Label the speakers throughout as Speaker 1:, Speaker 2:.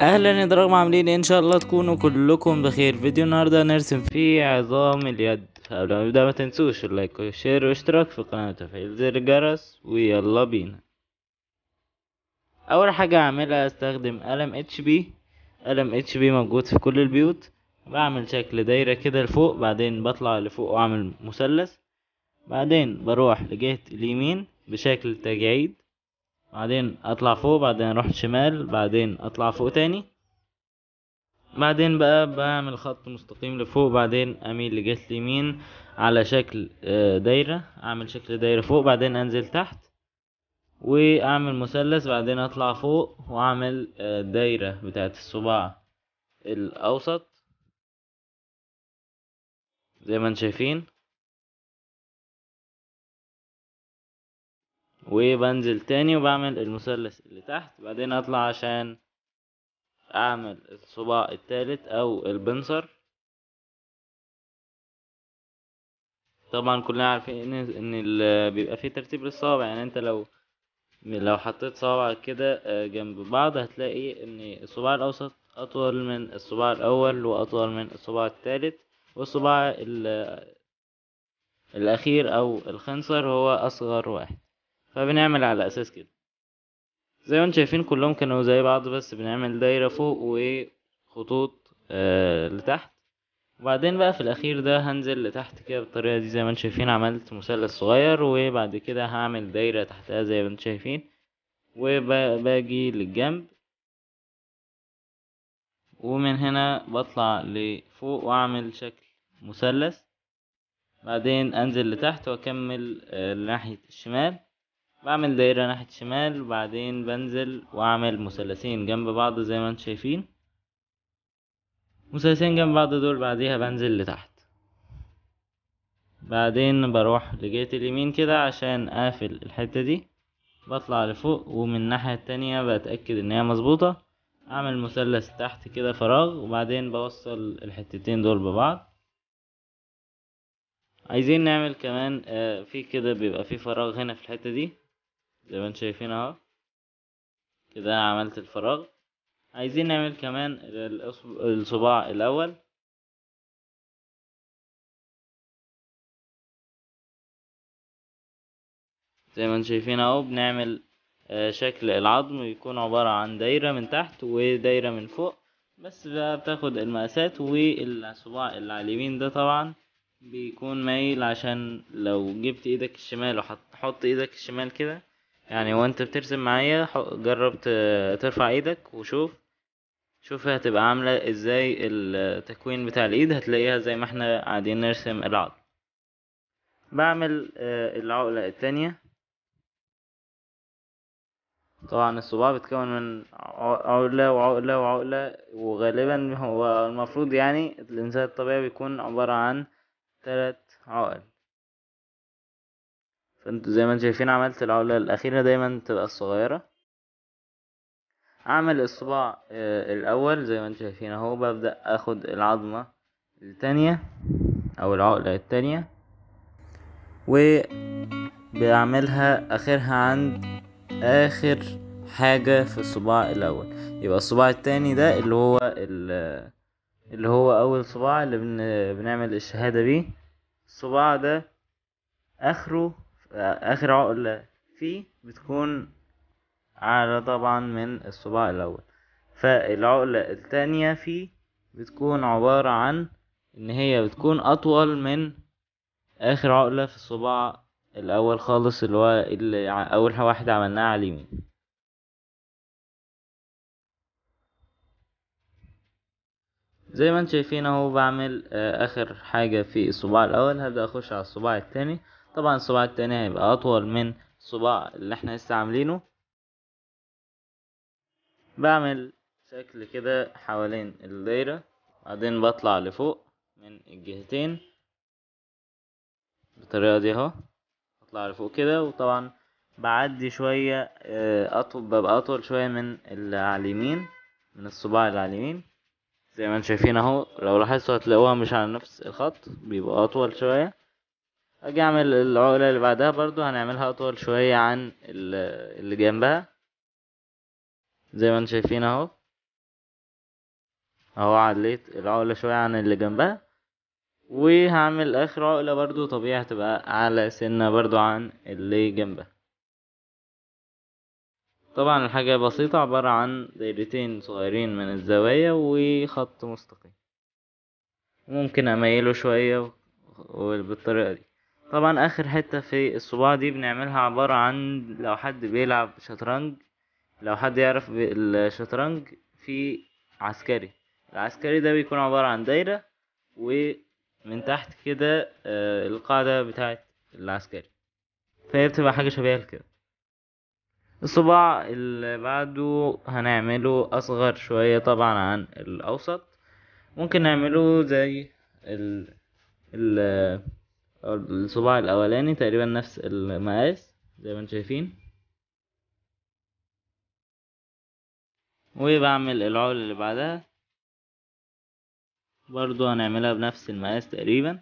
Speaker 1: اهلا يا دراغم عاملين إيه؟ ان شاء الله تكونوا كلكم بخير فيديو النهارده هنرسم فيه عظام اليد قبل ما نبدا ما تنسوش اللايك والشير واشتراك في القناه وتفعيل زر الجرس ويلا بينا اول حاجه هعملها استخدم قلم اتش بي قلم اتش بي موجود في كل البيوت بعمل شكل دايره كده لفوق بعدين بطلع لفوق واعمل مثلث بعدين بروح لجهه اليمين بشكل تجعيد بعدين اطلع فوق بعدين اروح شمال بعدين اطلع فوق تاني بعدين بقى بعمل خط مستقيم لفوق بعدين اميل لجهة اليمين على شكل آه، دايرة اعمل شكل دايرة فوق بعدين انزل تحت واعمل مثلث بعدين اطلع فوق واعمل آه، دايرة بتاعت الصباع الاوسط زي ما انتم شايفين وبنزل تاني وبعمل المثلث اللي تحت بعدين اطلع عشان اعمل الصباع التالت او البنصر طبعا كلنا عارفين ان بيبقى فيه ترتيب للصوابع يعني انت لو لو حطيت صوابعك كده آه، جنب بعض هتلاقي ان الصباع الاوسط اطول من الصباع الاول واطول من الصباع التالت والصباع الاخير او الخنصر هو اصغر واحد فبنعمل على أساس كده زي ما انتم شايفين كلهم كانوا زي بعض بس بنعمل دايرة فوق وإيه خطوط آه لتحت وبعدين بقى في الأخير ده هنزل لتحت كده بالطريقة دي زي ما انتم شايفين عملت مثلث صغير وبعد كده هعمل دايرة تحتها زي ما انتم شايفين وباجي للجنب ومن هنا بطلع لفوق واعمل شكل مثلث بعدين انزل لتحت واكمل آه، ناحيه الشمال بعمل دايرة ناحية شمال وبعدين بنزل وأعمل مثلثين جنب بعض زي ما انتم شايفين مثلثين جنب بعض دول بعديها بنزل لتحت بعدين بروح لجهة اليمين كده عشان اقفل الحتة دي بطلع لفوق ومن الناحية التانية بتأكد ان هي مظبوطة اعمل مثلث تحت كده فراغ وبعدين بوصل الحتتين دول ببعض عايزين نعمل كمان آه، في كده بيبقى في فراغ هنا في الحتة دي زي ما انتم شايفين اهو كده انا عملت الفراغ عايزين نعمل كمان الصباع الاول زي ما انتم شايفين اهو بنعمل آه، شكل العظم يكون عبارة عن دايرة من تحت ودايرة من فوق بس بقى بتاخد المقاسات والصباع اللي على اليمين ده طبعا بيكون مايل عشان لو جبت ايدك الشمال وحط ايدك الشمال كده يعني وانت بترسم معايا جرب آه، ترفع ايدك وشوف شوف هتبقى عاملة ازاي التكوين بتاع الايد هتلاقيها زي ما احنا قاعدين نرسم العقل بعمل آه، العقلة التانية طبعا الصباع بيتكون من عقلة وعقلة وعقلة وغالبا هو المفروض يعني الإنسان الطبيعي بيكون عبارة عن تلات عقل فانت زي ما انتوا شايفين عملت العقلة الأخيرة دايما تبقى الصغيرة أعمل الصباع آه، الأول زي ما انتوا شايفين أهو ببدأ أخد العظمة التانية أو العقلة التانية وبعملها آخرها عند آخر حاجة في الصباع الأول يبقى الصباع التاني ده اللي هو اللي هو أول صباع اللي بنعمل الشهادة بيه الصباع ده آخره اخر عقلة فيه بتكون على طبعا من الصباع الاول فالعقلة التانية فيه بتكون عبارة عن ان هي بتكون اطول من اخر عقلة في الصباع الاول خالص اللي هو اللي اول واحدة عملناها على اليمين زي ما انتم شايفين اهو بعمل آه، اخر حاجة في الصباع الاول هبدأ اخش على الصباع التاني طبعا الصباع التاني هيبقى اطول من الصباع اللي احنا لسه عاملينه بعمل شكل كده حوالين الدايرة بعدين بطلع لفوق من الجهتين بالطريقة دي اهو بطلع لفوق كده وطبعا بعدي شوية آه، أطول ببقى أطول شوية من اللي على اليمين من الصباع اللي على اليمين زي ما انتم شايفين اهو لو لاحظتوا هتلاقوها مش على نفس الخط بيبقى أطول شوية اجي اعمل العقلة اللي بعدها برضو هنعملها اطول شوية عن اللي جنبها زي ما انتم شايفين اهو اهو عدلت العقلة شوية عن اللي جنبها وهعمل اخر عقلة برضو طبيعي هتبقى اعلى سنة برضو عن اللي جنبها طبعا الحاجة بسيطة عبارة عن دايرتين صغيرين من الزوايا وخط مستقيم ممكن اميله شوية وبالطريقة دي طبعا اخر حتة في الصباع دي بنعملها عبارة عن لو حد بيلعب شطرنج لو حد يعرف الشطرنج في عسكري العسكري ده بيكون عبارة عن دايرة ومن تحت كده آه، القاعدة بتاعت العسكري فهي بتبقى حاجة شبيهة لكده الصباع اللي بعده هنعمله أصغر شوية طبعا عن الأوسط ممكن نعمله زي ال ال الصباع الاولاني تقريبا نفس المقاس زي ما انتم شايفين وبعمل العقل اللي بعدها برضو هنعملها بنفس المقاس تقريبا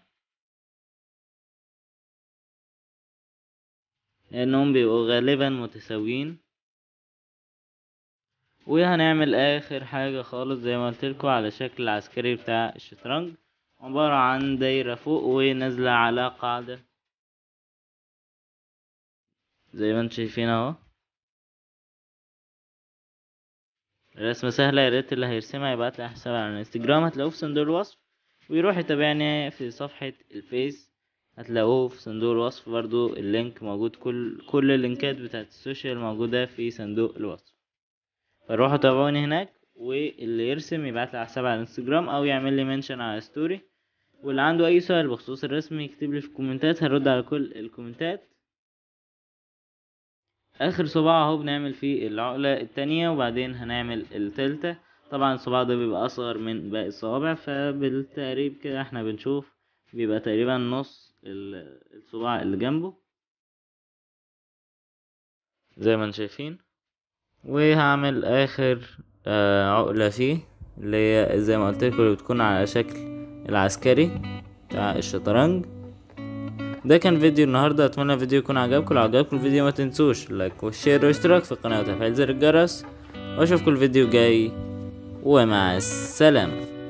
Speaker 1: لانهم بيبقوا غالبا متساويين وهنعمل اخر حاجة خالص زي ما قلتلكوا على شكل العسكري بتاع الشطرنج عبارة عن دايرة فوق ونازلة على قاعدة زي ما انتم شايفين اهو الرسمة سهلة يا ريت اللي هيرسمها يبعت لي حساب على الانستجرام هتلاقوه في صندوق الوصف ويروح يتابعني في صفحة الفيس هتلاقوه في صندوق الوصف برضو اللينك موجود كل كل اللينكات بتاعت السوشيال موجودة في صندوق الوصف فروحوا تابعوني هناك واللي يرسم يبعت لي حساب على الانستجرام او يعمل لي منشن على ستوري واللي عنده اي سؤال بخصوص الرسم يكتب لي في الكومنتات هرد على كل الكومنتات اخر صباع اهو بنعمل فيه العقله التانية وبعدين هنعمل التالتة طبعا الصباع ده بيبقى اصغر من باقي الصوابع فبالتقريب كده احنا بنشوف بيبقى تقريبا نص الصباع اللي جنبه زي ما انتم شايفين وهعمل اخر آه، عقله فيه اللي هي زي ما قلت لكم بتكون على شكل العسكري بتاع الشطرنج ده كان فيديو النهاردة اتمنى الفيديو يكون عجبكم لو عجبكم الفيديو ما تنسوش لايك وشير واشتراك في القناة وتفعيل زر الجرس واشوفكم الفيديو جاي ومع السلامة